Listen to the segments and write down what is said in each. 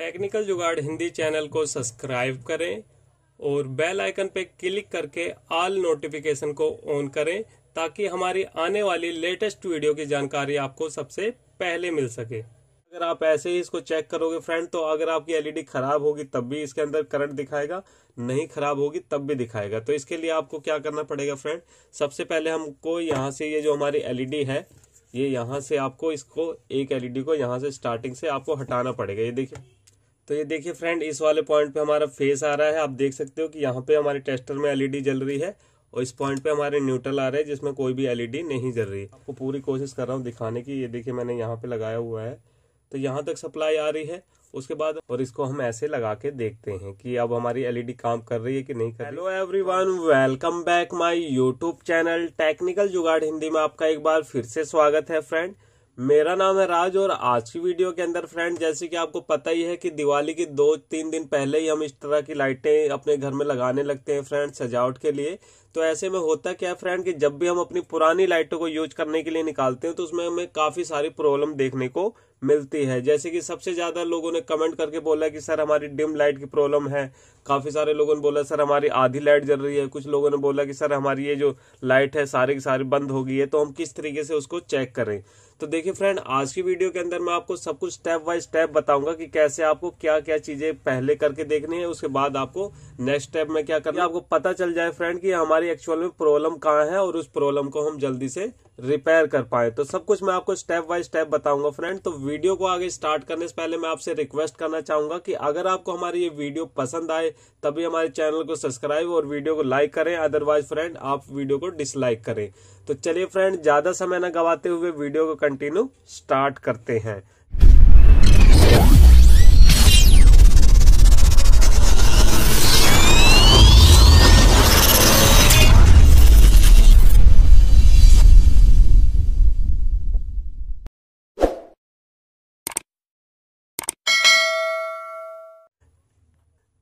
technical Jugaad Hindi channel को subscribe करें और बेल आइकन पर क्लिक करके ऑल नोटिफिकेशन को ऑन करें ताकि हमारी आने वाली लेटेस्ट वीडियो की जानकारी आपको सबसे पहले मिल सके अगर आप ऐसे ही इसको चेक करोगे फ्रेंड तो अगर आपकी एलईडी e खराब होगी तब भी इसके अंदर करंट दिखाएगा नहीं खराब होगी तब भी दिखाएगा तो इसके लिए आपको क्या करना पड़ेगा फ्रेंड सबसे पहले हमको यहाँ से ये यह जो हमारी एलईडी e है ये यह यहाँ से आपको इसको एक एलईडी e को यहाँ से स्टार्टिंग से आपको हटाना पड़ेगा ये देखिए तो ये देखिए फ्रेंड इस वाले पॉइंट पे हमारा फेस आ रहा है आप देख सकते हो कि यहाँ पे हमारे टेस्टर में एलईडी e जल रही है और इस पॉइंट पे हमारे न्यूट्रल आ रहे हैं जिसमें कोई भी एलईडी e नहीं जल रही आपको पूरी कोशिश कर रहा हूँ दिखाने की ये देखिए मैंने यहाँ पे लगाया हुआ है तो यहाँ तक सप्लाई आ रही है उसके बाद और इसको हम ऐसे लगा के देखते हैं कि अब हमारी एलईडी e काम कर रही है कि नहीं कर रही hello everyone welcome back my YouTube channel technical Jugaad Hindi में आपका एक बार फिर से स्वागत है फ्रेंड मेरा नाम है राज और आज की वीडियो के अंदर फ्रेंड जैसे कि आपको पता ही है कि दिवाली के दो तीन दिन पहले ही हम इस तरह की लाइटें अपने घर में लगाने लगते हैं फ्रेंड सजावट के लिए तो ऐसे में होता क्या है फ्रेंड कि जब भी हम अपनी पुरानी लाइटों को यूज करने के लिए निकालते हैं तो उसमें हमें काफ़ी सारी प्रॉब्लम देखने को मिलती है जैसे कि सबसे ज़्यादा लोगों ने कमेंट करके बोला कि सर हमारी डिम लाइट की प्रॉब्लम है काफ़ी सारे लोगों ने बोला सर हमारी आधी लाइट जल रही है कुछ लोगों ने बोला कि सर हमारी ये जो लाइट है सारी की सारी बंद हो गई है तो हम किस तरीके से उसको चेक करें तो देखिए फ्रेंड आज की वीडियो के अंदर मैं आपको सब कुछ स्टेप बाय स्टेप बताऊंगा कि कैसे आपको क्या क्या चीजें पहले करके देखनी है उसके बाद आपको नेक्स्ट स्टेप में क्या करना है आपको पता चल जाए फ्रेंड कि हमारी एक्चुअल में प्रॉब्लम कहाँ है और उस प्रॉब्लम को हम जल्दी से रिपेयर कर पाए तो सब कुछ मैं आपको स्टेप बाय स्टेप बताऊंगा फ्रेंड तो वीडियो को आगे स्टार्ट करने से पहले मैं आपसे रिक्वेस्ट करना चाहूंगा कि अगर आपको हमारी ये वीडियो पसंद आए तभी हमारे चैनल को सब्सक्राइब और वीडियो को लाइक करें अदरवाइज फ्रेंड आप वीडियो को डिसलाइक करें तो चलिए फ्रेंड ज्यादा समय ना गवाते हुए वीडियो को कंटिन्यू स्टार्ट करते हैं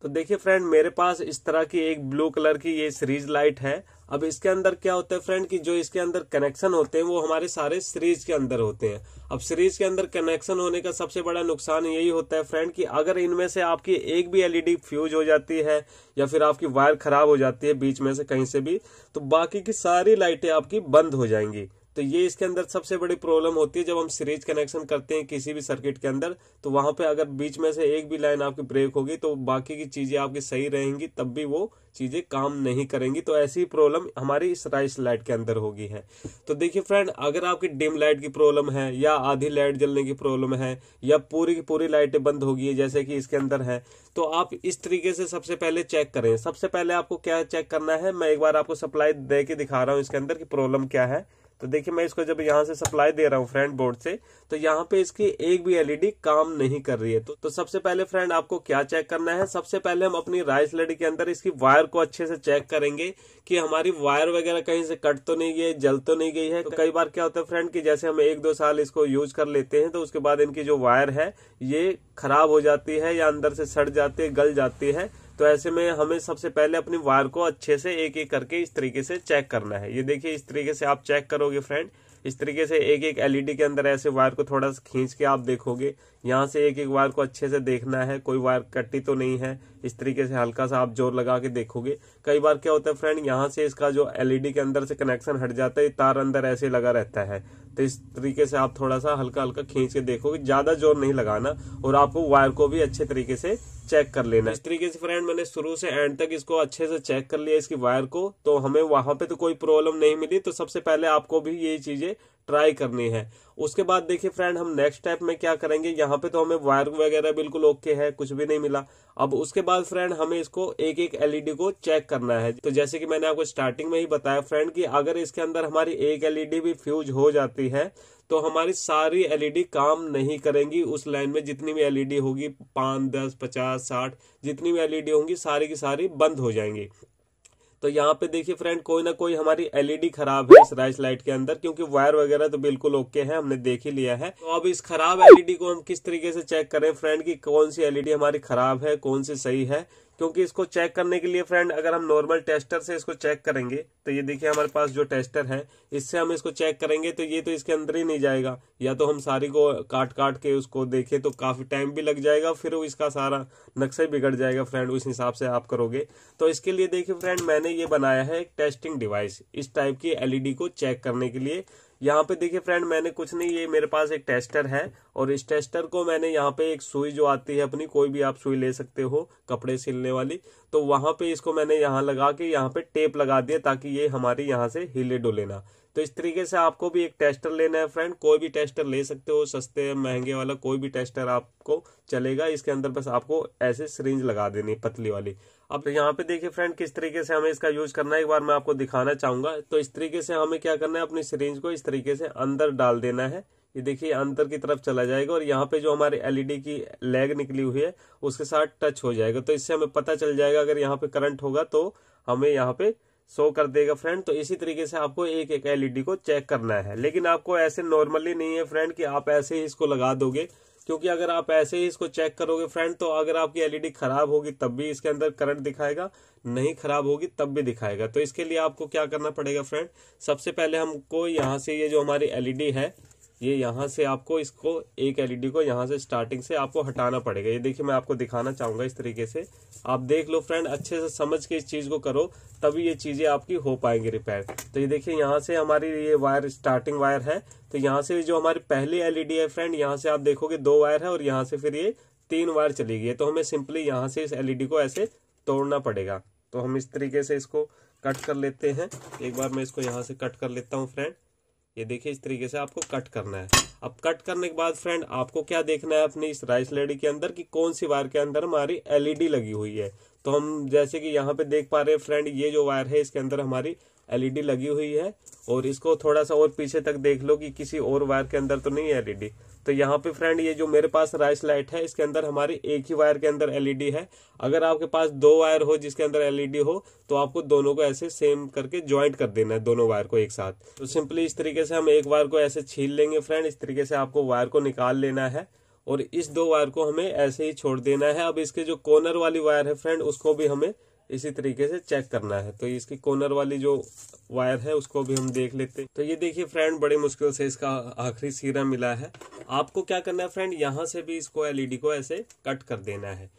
तो देखिए फ्रेंड मेरे पास इस तरह की एक ब्लू कलर की ये सीरीज लाइट है अब इसके अंदर क्या होता है फ्रेंड कि जो इसके अंदर कनेक्शन होते हैं वो हमारे सारे सीरीज के अंदर होते हैं अब सीरीज के अंदर कनेक्शन होने का सबसे बड़ा नुकसान यही होता है फ्रेंड कि अगर इनमें से आपकी एक भी एलईडी फ्यूज हो जाती है या फिर आपकी वायर खराब हो जाती है बीच में से कहीं से भी तो बाकी की सारी लाइटें आपकी बंद हो जाएंगी तो ये इसके अंदर सबसे बड़ी प्रॉब्लम होती है जब हम सीरीज कनेक्शन करते हैं किसी भी सर्किट के अंदर तो वहां पे अगर बीच में से एक भी लाइन आपकी ब्रेक होगी तो बाकी की चीजें आपकी सही रहेंगी तब भी वो चीजें काम नहीं करेंगी तो ऐसी प्रॉब्लम हमारी इस राइस लाइट के अंदर होगी है तो देखिए फ्रेंड अगर आपकी डिम लाइट की प्रॉब्लम है या आधी लाइट जलने की प्रॉब्लम है या पूरी की पूरी लाइटें बंद होगी जैसे कि इसके अंदर है तो आप इस तरीके से सबसे पहले चेक करें सबसे पहले आपको क्या चेक करना है मैं एक बार आपको सप्लाई दे के दिखा रहा हूँ इसके अंदर की प्रॉब्लम क्या है तो देखिए मैं इसको जब यहाँ से सप्लाई दे रहा हूँ फ्रेंड बोर्ड से तो यहाँ पे इसकी एक भी एलईडी e काम नहीं कर रही है तो, तो सबसे पहले फ्रेंड आपको क्या चेक करना है सबसे पहले हम अपनी राइस लड़ी e के अंदर इसकी वायर को अच्छे से चेक करेंगे कि हमारी वायर वगैरह कहीं से कट तो नहीं गई जल तो नहीं गई है तो कई बार क्या होता है फ्रेंड की जैसे हम एक दो साल इसको यूज कर लेते हैं तो उसके बाद इनकी जो वायर है ये खराब हो जाती है या अंदर से सड़ जाती है गल जाती है तो ऐसे में हमें सबसे पहले अपनी वायर को अच्छे से एक एक करके इस तरीके से चेक करना है ये देखिए इस तरीके से आप चेक करोगे फ्रेंड इस तरीके से एक एक एलईडी के अंदर ऐसे वायर को थोड़ा सा खींच के आप देखोगे यहाँ से एक एक वायर को अच्छे से देखना है कोई वायर कट्टी तो नहीं है इस तरीके से हल्का सा आप जोर लगा के देखोगे कई बार क्या होता है फ्रेंड यहाँ से इसका जो एलईडी e के अंदर से कनेक्शन हट जाता है तार अंदर ऐसे लगा रहता है तो इस तरीके से आप थोड़ा सा हल्का हल्का खींच के देखोगे ज्यादा जोर नहीं लगाना और आपको वायर को भी अच्छे तरीके से चेक कर लेना इस तरीके से फ्रेंड मैंने शुरू से एंड तक इसको अच्छे से चेक कर लिया इसकी वायर को तो हमें वहां पे तो कोई प्रॉब्लम नहीं मिली तो सबसे पहले आपको भी ये चीजें ट्राई करनी है उसके बाद देखिए फ्रेंड हम नेक्स्ट स्टेप में क्या करेंगे यहाँ पे तो हमें वायर वगैरह बिल्कुल ओके है कुछ भी नहीं मिला अब उसके बाद फ्रेंड हमें इसको एक एक एलईडी को चेक करना है तो जैसे कि मैंने आपको स्टार्टिंग में ही बताया फ्रेंड कि अगर इसके अंदर हमारी एक एलईडी भी फ्यूज हो जाती है तो हमारी सारी एलईडी e काम नहीं करेंगी उस लाइन में जितनी भी एलईडी e होगी पाँच दस पचास साठ जितनी भी एलईडी e होंगी सारी की सारी बंद हो जाएंगी तो यहाँ पे देखिए फ्रेंड कोई ना कोई हमारी एलईडी खराब है इस राइस लाइट के अंदर क्योंकि वायर वगैरह तो बिल्कुल ओके है हमने देख ही लिया है तो अब इस खराब एलईडी को हम किस तरीके से चेक करें फ्रेंड की कौन सी एलईडी हमारी खराब है कौन सी सही है क्योंकि इसको चेक करने के लिए फ्रेंड अगर हम नॉर्मल टेस्टर से इसको चेक करेंगे तो ये देखिए हमारे पास जो टेस्टर है इससे हम इसको चेक करेंगे तो ये तो इसके अंदर ही नहीं जाएगा या तो हम सारी को काट काट के उसको देखें तो काफ़ी टाइम भी लग जाएगा फिर इसका सारा नक्शा बिगड़ जाएगा फ्रेंड उस हिसाब से आप करोगे तो इसके लिए देखिए फ्रेंड मैंने ये बनाया है एक टेस्टिंग डिवाइस इस टाइप की एलईडी को चेक करने के लिए यहाँ पे देखिए फ्रेंड मैंने कुछ नहीं ये मेरे पास एक टेस्टर है और इस टेस्टर को मैंने यहाँ पे एक सुई जो आती है अपनी कोई भी आप सुई ले सकते हो कपड़े सिलने वाली तो वहां पे इसको मैंने यहाँ लगा के यहाँ पे टेप लगा दिया ताकि ये हमारे यहाँ से हिले डोले ना तो इस तरीके से आपको भी एक टेस्टर लेना है फ्रेंड कोई भी टेस्टर ले सकते हो सस्ते महंगे वाला कोई भी टेस्टर आपको चलेगा इसके अंदर बस आपको ऐसे सरिंज लगा देनी पतली वाली अब यहाँ पे देखिए फ्रेंड किस तरीके से हमें इसका यूज करना है एक बार मैं आपको दिखाना चाहूंगा तो इस तरीके से हमें क्या करना है अपनी सरिंज को इस तरीके से अंदर डाल देना है ये देखिए अंदर की तरफ चला जाएगा और यहाँ पे जो हमारे एलईडी e की लेग निकली हुई है उसके साथ टच हो जाएगा तो इससे हमें पता चल जाएगा अगर यहाँ पे करंट होगा तो हमें यहाँ पे शो कर देगा फ्रेंड तो इसी तरीके से आपको एक एक एलईडी को चेक करना है लेकिन आपको ऐसे नॉर्मली नहीं है फ्रेंड कि आप ऐसे ही इसको लगा दोगे क्योंकि अगर आप ऐसे ही इसको चेक करोगे फ्रेंड तो अगर आपकी एलईडी खराब होगी तब भी इसके अंदर करंट दिखाएगा नहीं खराब होगी तब भी दिखाएगा तो इसके लिए आपको क्या करना पड़ेगा फ्रेंड सबसे पहले हमको यहाँ से ये जो हमारी एलईडी है ये यहाँ से आपको इसको एक एलईडी e को यहाँ से स्टार्टिंग से आपको हटाना पड़ेगा ये देखिए मैं आपको दिखाना चाहूंगा इस तरीके से आप देख लो फ्रेंड अच्छे से समझ के इस चीज को करो तभी ये चीजें आपकी हो पाएंगी रिपेयर तो ये देखिए यहाँ से हमारी ये वायर स्टार्टिंग वायर है तो यहाँ से जो हमारी पहली एलईडी e है फ्रेंड यहाँ से आप देखोगे दो वायर है और यहाँ से फिर ये तीन वायर चली गई तो हमें सिंपली यहाँ से इस एलईडी e को ऐसे तोड़ना पड़ेगा तो हम इस तरीके से इसको कट कर लेते हैं एक बार मैं इसको यहाँ से कट कर लेता हूँ फ्रेंड ये देखिए इस तरीके से आपको कट करना है अब कट करने के बाद फ्रेंड आपको क्या देखना है अपनी इस राइस लेडी के अंदर कि कौन सी वायर के अंदर हमारी एलईडी लगी हुई है तो हम जैसे कि यहाँ पे देख पा रहे हैं फ्रेंड ये जो वायर है इसके अंदर हमारी एलईडी लगी हुई है और इसको थोड़ा सा और पीछे तक देख लो कि किसी और वायर के अंदर तो नहीं है एलईडी तो यहाँ पे फ्रेंड ये जो मेरे पास राइस लाइट है इसके अंदर हमारी एक ही वायर के अंदर एलईडी है अगर आपके पास दो वायर हो जिसके अंदर एलईडी हो तो आपको दोनों को ऐसे सेम करके ज्वाइंट कर देना है दोनों वायर को एक साथ तो सिंपली इस तरीके से हम एक वायर को ऐसे छील लेंगे फ्रेंड इस तरीके से आपको वायर को निकाल लेना है और इस दो वायर को हमें ऐसे ही छोड़ देना है अब इसके जो कॉर्नर वाली वायर है फ्रेंड उसको भी हमें इसी तरीके से चेक करना है तो इसकी कॉर्नर वाली जो वायर है उसको भी हम देख लेते तो ये देखिए फ्रेंड बड़ी मुश्किल से इसका आखिरी सीरा मिला है आपको क्या करना है फ्रेंड यहाँ से भी इसको एलईडी को ऐसे कट कर देना है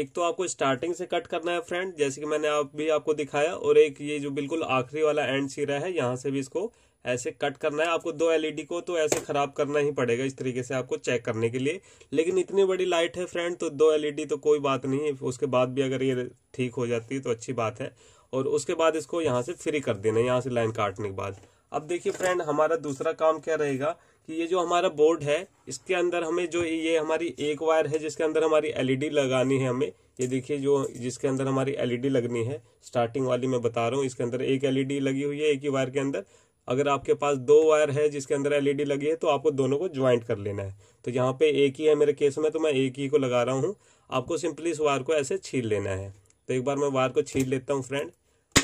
एक तो आपको स्टार्टिंग से कट करना है फ्रेंड जैसे कि मैंने आप भी आपको दिखाया और एक ये जो बिल्कुल आखिरी वाला एंड सीरा है यहाँ से भी इसको ऐसे कट करना है आपको दो एलईडी e को तो ऐसे ख़राब करना ही पड़ेगा इस तरीके से आपको चेक करने के लिए लेकिन इतनी बड़ी लाइट है फ्रेंड तो दो एलईडी e तो कोई बात नहीं है उसके बाद भी अगर ये ठीक हो जाती है तो अच्छी बात है और उसके बाद इसको यहाँ से फ्री कर देना है यहाँ से लाइन काटने के बाद अब देखिए फ्रेंड हमारा दूसरा काम क्या रहेगा कि ये जो हमारा बोर्ड है इसके अंदर हमें जो ये हमारी एक वायर है जिसके अंदर हमारी एलईडी e लगानी है हमें ये देखिए जो जिसके अंदर हमारी एलईडी लगनी है स्टार्टिंग वाली मैं बता रहा हूँ इसके अंदर एक एलईडी लगी हुई है एक ही वायर के अंदर अगर आपके पास दो वायर है जिसके अंदर एलईडी e लगी है तो आपको दोनों को ज्वाइंट कर लेना है तो यहाँ पे एक ही है मेरे केस में तो मैं एक ही को लगा रहा हूँ आपको सिंपली इस वायर को ऐसे छील लेना है तो एक बार मैं वायर को छील लेता हूँ फ्रेंड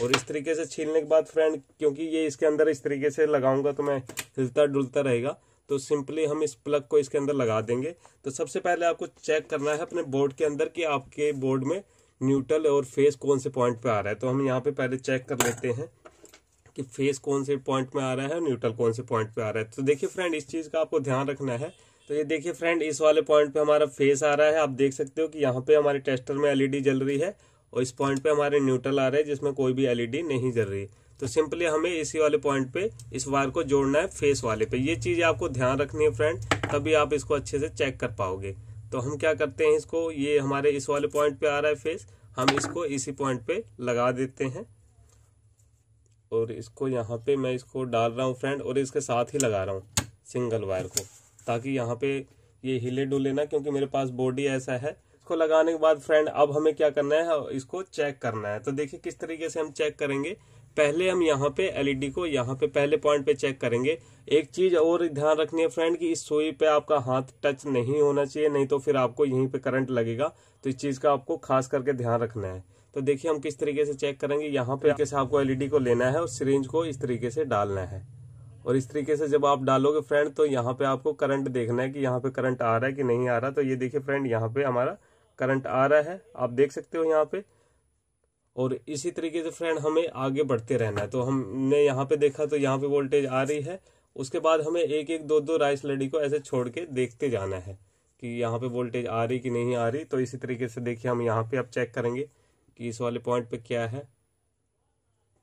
और इस तरीके से छीलने के बाद फ्रेंड क्योंकि ये इसके अंदर इस तरीके से लगाऊंगा तो मैं हिलता डुलता रहेगा तो सिंपली हम इस प्लग को इसके अंदर लगा देंगे तो सबसे पहले आपको चेक करना है अपने बोर्ड के अंदर कि आपके बोर्ड में न्यूट्रल और फेस कौन से पॉइंट पे आ रहा है तो हम यहाँ पे पहले चेक कर लेते हैं कि फेस कौन से पॉइंट में आ रहा है और न्यूट्रल कौन से पॉइंट पे आ रहा है तो देखिए फ्रेंड इस चीज़ का आपको ध्यान रखना है तो ये देखिए फ्रेंड इस वाले पॉइंट पे हमारा फेस आ रहा है आप देख सकते हो कि यहाँ पे हमारे टेस्टर में एलईडी जल रही है और इस पॉइंट पे हमारे न्यूट्रल आ रहे हैं जिसमें कोई भी एलईडी नहीं जल रही तो सिंपली हमें इसी वाले पॉइंट पे इस वायर को जोड़ना है फेस वाले पे ये चीज़ आपको ध्यान रखनी है फ्रेंड तभी आप इसको अच्छे से चेक कर पाओगे तो हम क्या करते हैं इसको ये हमारे इस वाले पॉइंट पे आ रहा है फेस हम इसको इसी पॉइंट पे लगा देते हैं और इसको यहाँ पे मैं इसको डाल रहा हूँ फ्रेंड और इसके साथ ही लगा रहा हूँ सिंगल वायर को ताकि यहाँ पे ये हिले डुले ना क्योंकि मेरे पास बॉडी ऐसा है इसको लगाने के बाद फ्रेंड अब हमें क्या करना है इसको चेक करना है तो देखिए किस तरीके से हम चेक करेंगे पहले हम यहाँ पे एलईडी को यहाँ पे पहले पॉइंट पे चेक करेंगे एक चीज और ध्यान रखनी है फ्रेंड कि इस सुई पे आपका हाथ टच नहीं होना चाहिए नहीं तो फिर आपको यहीं पे करंट लगेगा तो इस चीज का आपको खास करके ध्यान रखना है तो देखिए हम किस तरीके से चेक करेंगे यहाँ पे कैसे आपको एलईडी को लेना है और सिरिंज को इस तरीके से डालना है और इस तरीके से जब आप डालोगे फ्रेंड तो यहाँ पे आपको करंट देखना है कि यहाँ पे करंट आ रहा है कि नहीं आ रहा तो ये देखिए फ्रेंड यहाँ पे हमारा करंट आ रहा है आप देख सकते हो यहाँ पे और इसी तरीके से फ्रेंड हमें आगे बढ़ते रहना है तो हमने यहाँ पे देखा तो यहाँ पे वोल्टेज आ रही है उसके बाद हमें एक एक दो दो राइस लड़ी को ऐसे छोड़ के देखते जाना है कि यहाँ पे वोल्टेज आ रही कि नहीं आ रही तो इसी तरीके से देखिए हम यहाँ पे अब चेक करेंगे कि इस वाले पॉइंट पे क्या है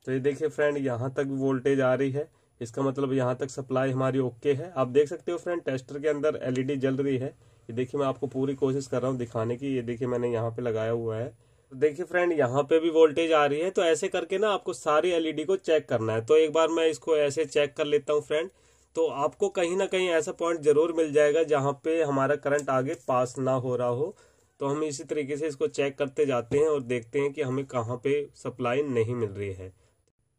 तो ये देखिए फ्रेंड यहाँ तक वोल्टेज आ रही है इसका मतलब यहाँ तक सप्लाई हमारी ओके है आप देख सकते हो फ्रेंड टेस्टर के अंदर एलईडी जल रही है ये देखिए मैं आपको पूरी कोशिश कर रहा हूँ दिखाने की ये देखिए मैंने यहाँ पे लगाया हुआ है तो देखिए फ्रेंड यहाँ पे भी वोल्टेज आ रही है तो ऐसे करके ना आपको सारी एलईडी को चेक करना है तो एक बार मैं इसको ऐसे चेक कर लेता हूँ फ्रेंड तो आपको कहीं ना कहीं ऐसा पॉइंट जरूर मिल जाएगा जहाँ पे हमारा करंट आगे पास ना हो रहा हो तो हम इसी तरीके से इसको चेक करते जाते हैं और देखते हैं कि हमें कहाँ पे सप्लाई नहीं मिल रही है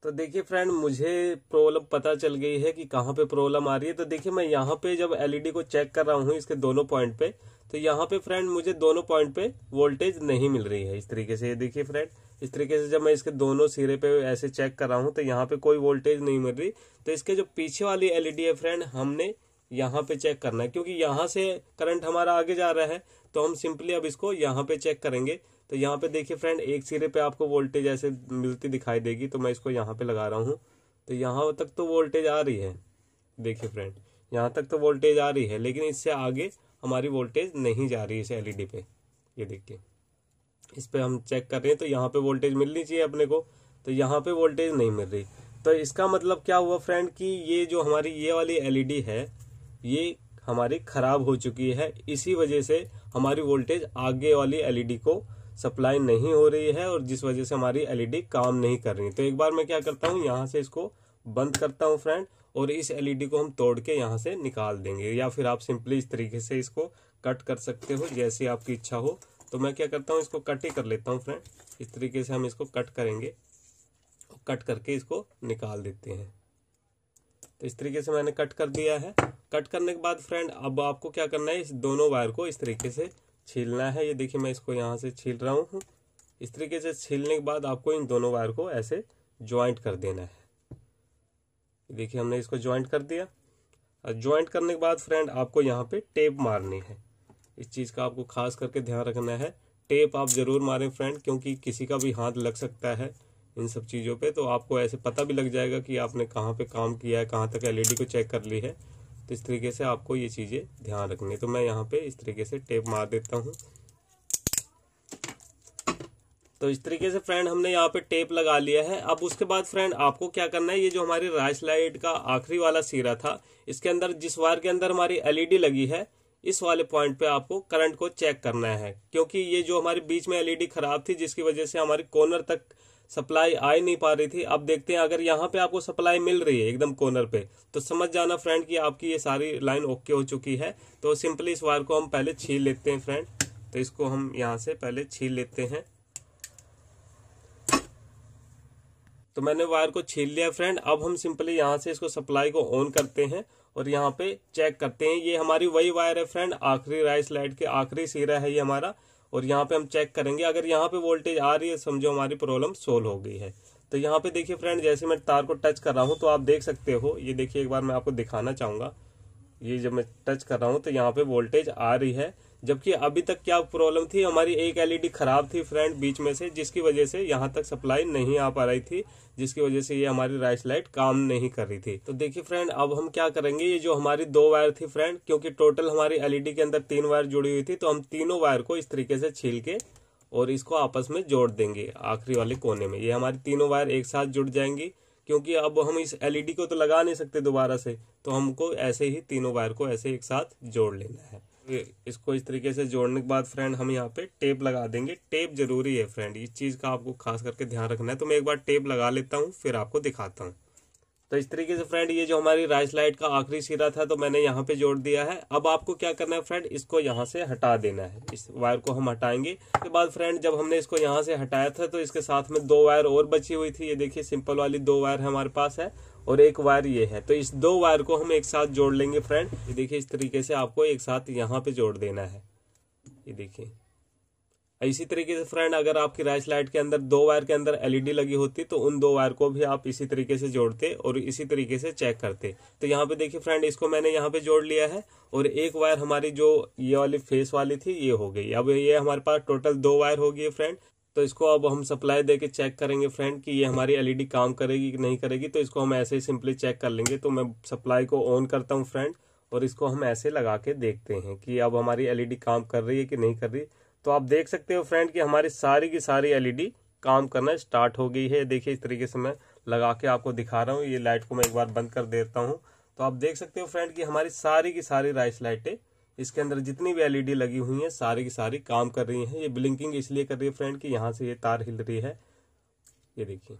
तो देखिए फ्रेंड मुझे प्रॉब्लम पता चल गई है कि कहाँ पे प्रॉब्लम आ रही है तो देखिए मैं यहाँ पे जब एलईडी e को चेक कर रहा हूँ इसके दोनों पॉइंट पे तो यहाँ पे फ्रेंड मुझे दोनों पॉइंट पे वोल्टेज नहीं मिल रही है इस तरीके से ये देखिए फ्रेंड इस तरीके से जब मैं इसके दोनों सिरे पे ऐसे चेक कर रहा हूँ तो यहाँ पे कोई वोल्टेज नहीं मिल रही तो इसके जो पीछे वाली एलईडी e है फ्रेंड हमने यहाँ पे चेक करना है क्योंकि यहाँ से करंट हमारा आगे जा रहा है तो हम सिंपली अब इसको यहाँ पे चेक करेंगे तो यहाँ पे देखिए फ्रेंड एक सिरे पे आपको वोल्टेज ऐसे मिलती दिखाई देगी तो मैं इसको यहाँ पे लगा रहा हूँ तो यहाँ तक तो वोल्टेज आ रही है देखिए फ्रेंड यहाँ तक तो वोल्टेज आ रही है लेकिन इससे आगे हमारी वोल्टेज नहीं जा रही एल इस एलईडी पे ये देखिए इस पर हम चेक कर रहे हैं तो यहाँ पे वोल्टेज मिलनी चाहिए अपने को तो यहाँ पे वोल्टेज नहीं मिल रही तो इसका मतलब क्या हुआ फ्रेंड कि ये जो हमारी ये वाली एलईडी है ये हमारी खराब हो चुकी है इसी वजह से हमारी वोल्टेज आगे वाली एलईडी को सप्लाई नहीं हो रही है और जिस वजह से हमारी एलईडी काम नहीं कर रही तो एक बार मैं क्या करता हूँ यहाँ से इसको बंद करता हूँ फ्रेंड और इस एलईडी को हम तोड़ के यहाँ से निकाल देंगे या फिर आप सिंपली इस तरीके से इसको कट कर सकते हो जैसी आपकी इच्छा हो तो मैं क्या करता हूँ इसको कट ही कर लेता हूँ फ्रेंड इस तरीके से हम इसको कट करेंगे कट करके इसको निकाल देते हैं तो इस तरीके से मैंने कट कर दिया है कट करने के बाद फ्रेंड अब आपको क्या करना है इस दोनों वायर को इस तरीके से छीलना है ये देखिए मैं इसको यहाँ से छील रहा हूँ इस तरीके से छीलने के बाद आपको इन दोनों वायर को ऐसे ज्वाइंट कर देना है देखिए हमने इसको ज्वाइंट कर दिया और ज्वाइंट करने के बाद फ्रेंड आपको यहाँ पे टेप मारनी है इस चीज़ का आपको खास करके ध्यान रखना है टेप आप ज़रूर मारें फ्रेंड क्योंकि किसी का भी हाथ लग सकता है इन सब चीज़ों पे तो आपको ऐसे पता भी लग जाएगा कि आपने कहाँ पे काम किया है कहाँ तक एलईडी e को चेक कर ली है तो इस तरीके से आपको ये चीज़ें ध्यान रखनी है तो मैं यहाँ पे इस तरीके से टेप मार देता हूँ तो इस तरीके से फ्रेंड हमने यहाँ पे टेप लगा लिया है अब उसके बाद फ्रेंड आपको क्या करना है ये जो हमारी राइस लाइट का आखिरी वाला सिरा था इसके अंदर जिस वायर के अंदर हमारी एलईडी e लगी है इस वाले पॉइंट पे आपको करंट को चेक करना है क्योंकि ये जो हमारे बीच में एलईडी e खराब थी जिसकी वजह से हमारी कॉर्नर तक सप्लाई आ ही नहीं पा रही थी अब देखते हैं अगर यहाँ पे आपको सप्लाई मिल रही है एकदम कॉर्नर पे तो समझ जाना फ्रेंड कि आपकी ये सारी लाइन ओके हो चुकी है तो सिंपली इस वायर को हम पहले छील लेते हैं फ्रेंड तो इसको हम यहाँ से पहले छील लेते हैं तो मैंने वायर को छील लिया फ्रेंड अब हम सिंपली यहाँ से इसको सप्लाई को ऑन करते हैं और यहाँ पे चेक करते हैं ये हमारी वही वायर है फ्रेंड आखिरी राइस लाइट के आखिरी सीरा है ये हमारा और यहाँ पे हम चेक करेंगे अगर यहाँ पे वोल्टेज आ रही है समझो हमारी प्रॉब्लम सोल्व हो गई है तो यहाँ पे देखिए फ्रेंड जैसे मैं तार को टच कर रहा हूँ तो आप देख सकते हो ये देखिए एक बार मैं आपको दिखाना चाहूँगा ये जब मैं टच कर रहा हूँ तो यहाँ पे वोल्टेज आ रही है जबकि अभी तक क्या प्रॉब्लम थी हमारी एक एलईडी खराब थी फ्रंट बीच में से जिसकी वजह से यहाँ तक सप्लाई नहीं आ पा रही थी जिसकी वजह से ये हमारी राइस लाइट काम नहीं कर रही थी तो देखिए फ्रेंड अब हम क्या करेंगे ये जो हमारी दो वायर थी फ्रेंड क्योंकि टोटल हमारी एलईडी के अंदर तीन वायर जुड़ी हुई थी तो हम तीनों वायर को इस तरीके से छील के और इसको आपस में जोड़ देंगे आखिरी वाले कोने में ये हमारी तीनों वायर एक साथ जुड़ जाएंगी क्योंकि अब हम इस एलईडी को तो लगा नहीं सकते दोबारा से तो हमको ऐसे ही तीनों वायर को ऐसे एक साथ जोड़ लेना है इसको इस तरीके से जोड़ने के बाद फ्रेंड हम यहाँ पे टेप लगा देंगे टेप जरूरी है फ्रेंड इस चीज़ का आपको खास करके ध्यान रखना है तो मैं एक बार टेप लगा लेता हूँ फिर आपको दिखाता हूँ तो इस तरीके से फ्रेंड ये जो हमारी राइस लाइट का आखिरी सिरा था तो मैंने यहाँ पे जोड़ दिया है अब आपको क्या करना है फ्रेंड इसको यहाँ से हटा देना है इस वायर को हम हटाएंगे उसके बाद फ्रेंड जब हमने इसको यहाँ से हटाया था तो इसके साथ में दो वायर और बची हुई थी ये देखिए सिंपल वाली दो वायर हमारे पास है और एक वायर ये है तो इस दो वायर को हम एक साथ जोड़ लेंगे फ्रेंड ये देखिए इस तरीके से आपको एक साथ यहाँ पे जोड़ देना है ये देखिए इसी तरीके से फ्रेंड अगर आपकी राइस लाइट के अंदर दो वायर के अंदर एलईडी e लगी होती तो उन दो वायर को भी आप इसी तरीके से जोड़ते और इसी तरीके से चेक करते तो यहाँ पे देखिए फ्रेंड इसको मैंने यहाँ पे जोड़ लिया है और एक वायर हमारी जो ये वाली फेस वाली थी ये हो गई अब ये हमारे पास टोटल दो वायर हो गई फ्रेंड तो इसको अब हम सप्लाई दे के चेक करेंगे फ्रेंड कि ये हमारी एलईडी e काम करेगी कि नहीं करेगी तो इसको हम ऐसे ही सिंपली चेक कर लेंगे तो मैं सप्लाई को ऑन करता हूँ फ्रेंड और इसको हम ऐसे लगा के देखते हैं कि अब हमारी एलईडी e काम कर रही है कि नहीं कर रही तो आप देख सकते हो फ्रेंड कि हमारी सारी की सारी एलईडी e काम करना स्टार्ट हो गई है देखिए इस तरीके से मैं लगा के आपको दिखा रहा हूँ ये लाइट को मैं एक बार बंद कर देता हूँ तो आप देख सकते हो फ्रेंड कि हमारी सारी की सारी राइस लाइटें इसके अंदर जितनी भी एलईडी e लगी हुई है सारी की सारी काम कर रही है ये ब्लिंकिंग इसलिए कर रही है फ्रेंड कि यहाँ से ये तार हिल रही है ये देखिए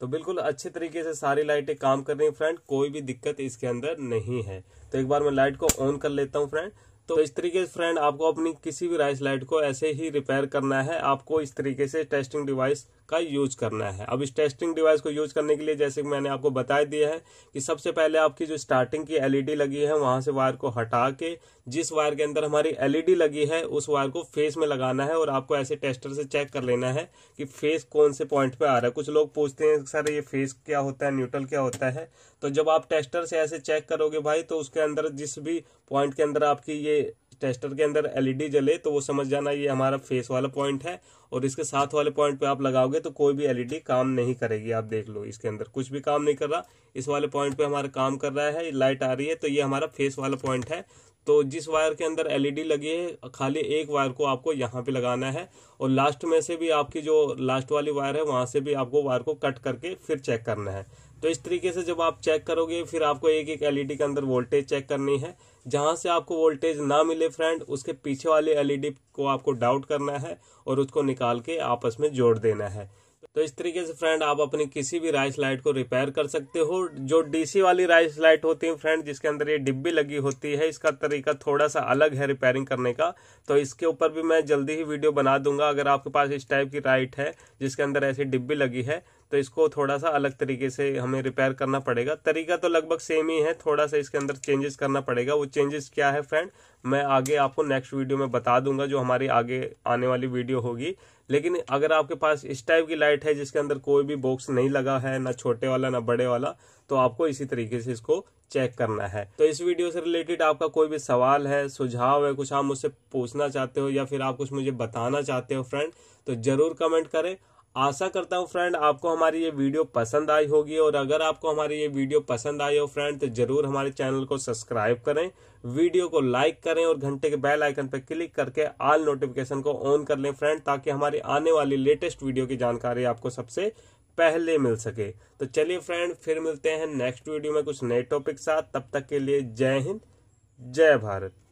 तो बिल्कुल अच्छे तरीके से सारी लाइटें काम कर रही हैं फ्रेंड कोई भी दिक्कत इसके अंदर नहीं है तो एक बार मैं लाइट को ऑन कर लेता हूँ फ्रेंड तो इस तरीके से फ्रेंड आपको अपनी किसी भी राइस लाइट को ऐसे ही रिपेयर करना है आपको इस तरीके से टेस्टिंग डिवाइस का यूज करना है अब इस टेस्टिंग डिवाइस को यूज करने के लिए जैसे कि मैंने आपको बता दिया है कि सबसे पहले आपकी जो स्टार्टिंग की एलईडी लगी है वहां से वायर को हटा के जिस वायर के अंदर हमारी एलईडी लगी है उस वायर को फेस में लगाना है और आपको ऐसे टेस्टर से चेक कर लेना है कि फेस कौन से पॉइंट पे आ रहा है कुछ लोग पूछते हैं सर ये फेस क्या होता है न्यूट्रल क्या होता है तो जब आप टेस्टर से ऐसे चेक करोगे भाई तो उसके अंदर जिस भी पॉइंट के अंदर आपकी ये टेस्टर के अंदर एलईडी e जले तो वो समझ जाना ये हमारा फेस वाला पॉइंट है और इसके साथ वाले पॉइंट पे आप लगाओगे तो कोई भी एलईडी e काम नहीं करेगी आप देख लो इसके अंदर कुछ भी काम नहीं कर रहा इस वाले पॉइंट पे हमारा काम कर रहा है लाइट आ रही है तो ये हमारा फेस वाला पॉइंट है तो जिस वायर के अंदर एलईडी e लगी है खाली एक वायर को आपको यहाँ पे लगाना है और लास्ट में से भी आपकी जो लास्ट वाली वायर है वहां से भी आपको वायर को कट करके फिर चेक करना है तो इस तरीके से जब आप चेक करोगे फिर आपको एक एक एलईडी e के अंदर वोल्टेज चेक करनी है जहाँ से आपको वोल्टेज ना मिले फ्रेंड उसके पीछे वाले एलईडी e को आपको डाउट करना है और उसको निकाल के आपस में जोड़ देना है तो इस तरीके से फ्रेंड आप अपनी किसी भी राइस लाइट को रिपेयर कर सकते हो जो डीसी वाली राइस लाइट होती है फ्रेंड जिसके अंदर ये डिब्बी लगी होती है इसका तरीका थोड़ा सा अलग है रिपेयरिंग करने का तो इसके ऊपर भी मैं जल्दी ही वीडियो बना दूंगा अगर आपके पास इस टाइप की राइट है जिसके अंदर ऐसी डिब्बी लगी है तो इसको थोड़ा सा अलग तरीके से हमें रिपेयर करना पड़ेगा तरीका तो लगभग सेम ही है थोड़ा सा इसके अंदर चेंजेस करना पड़ेगा वो चेंजेस क्या है फ्रेंड मैं आगे आपको नेक्स्ट वीडियो में बता दूंगा जो हमारी आगे आने वाली वीडियो होगी लेकिन अगर आपके पास इस टाइप की लाइट है जिसके अंदर कोई भी बॉक्स नहीं लगा है ना छोटे वाला ना बड़े वाला तो आपको इसी तरीके से इसको चेक करना है तो इस वीडियो से रिलेटेड आपका कोई भी सवाल है सुझाव है कुछ आप मुझसे पूछना चाहते हो या फिर आप कुछ मुझे बताना चाहते हो फ्रेंड तो जरूर कमेंट करें आशा करता हूँ फ्रेंड आपको हमारी ये वीडियो पसंद आई होगी और अगर आपको हमारी ये वीडियो पसंद आई हो फ्रेंड तो जरूर हमारे चैनल को सब्सक्राइब करें वीडियो को लाइक करें और घंटे के बेल आइकन पर क्लिक करके ऑल नोटिफिकेशन को ऑन कर लें फ्रेंड ताकि हमारी आने वाली लेटेस्ट वीडियो की जानकारी आपको सबसे पहले मिल सके तो चलिए फ्रेंड फिर मिलते हैं नेक्स्ट वीडियो में कुछ नए टॉपिक साथ तब तक के लिए जय हिंद जय भारत